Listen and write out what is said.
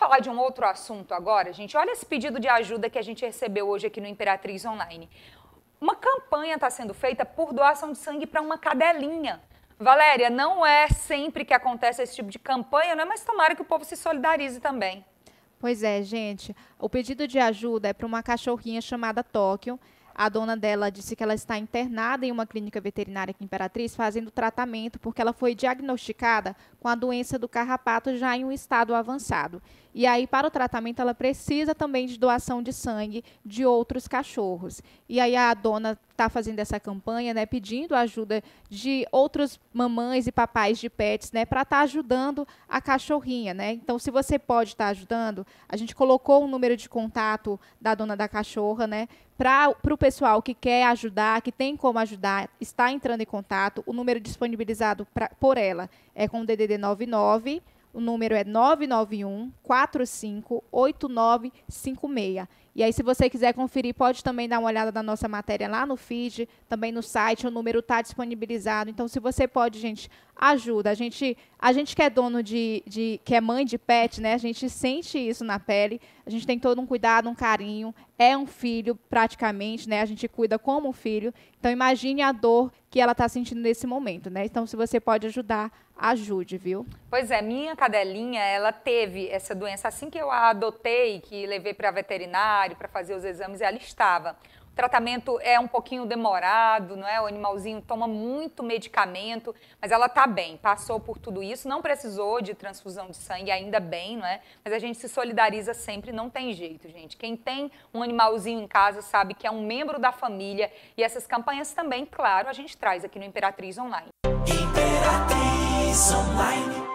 falar de um outro assunto agora, gente. Olha esse pedido de ajuda que a gente recebeu hoje aqui no Imperatriz Online. Uma campanha está sendo feita por doação de sangue para uma cadelinha. Valéria, não é sempre que acontece esse tipo de campanha, não é? Mas tomara que o povo se solidarize também. Pois é, gente. O pedido de ajuda é para uma cachorrinha chamada Tóquio. A dona dela disse que ela está internada em uma clínica veterinária aqui em Imperatriz fazendo tratamento porque ela foi diagnosticada com a doença do carrapato já em um estado avançado. E aí, para o tratamento, ela precisa também de doação de sangue de outros cachorros. E aí, a dona está fazendo essa campanha, né, pedindo ajuda de outros mamães e papais de pets, né, para estar tá ajudando a cachorrinha, né. Então, se você pode estar tá ajudando, a gente colocou o um número de contato da dona da cachorra, né, para o pessoal que quer ajudar, que tem como ajudar, está entrando em contato. O número disponibilizado pra, por ela é com o DDD 99 o número é 991 458956 E aí, se você quiser conferir, pode também dar uma olhada na nossa matéria lá no feed, também no site, o número está disponibilizado. Então, se você pode, gente, ajuda. A gente, a gente que é dono de, de, que é mãe de pet, né? A gente sente isso na pele. A gente tem todo um cuidado, um carinho. É um filho praticamente, né? A gente cuida como um filho. Então imagine a dor que ela está sentindo nesse momento, né? Então se você pode ajudar, ajude, viu? Pois é, minha cadelinha, ela teve essa doença assim que eu a adotei, que levei para veterinário para fazer os exames, ela estava o tratamento é um pouquinho demorado, não é? O animalzinho toma muito medicamento, mas ela está bem, passou por tudo isso, não precisou de transfusão de sangue, ainda bem, não é? Mas a gente se solidariza sempre, não tem jeito, gente. Quem tem um animalzinho em casa sabe que é um membro da família e essas campanhas também, claro, a gente traz aqui no Imperatriz Online. Imperatriz Online.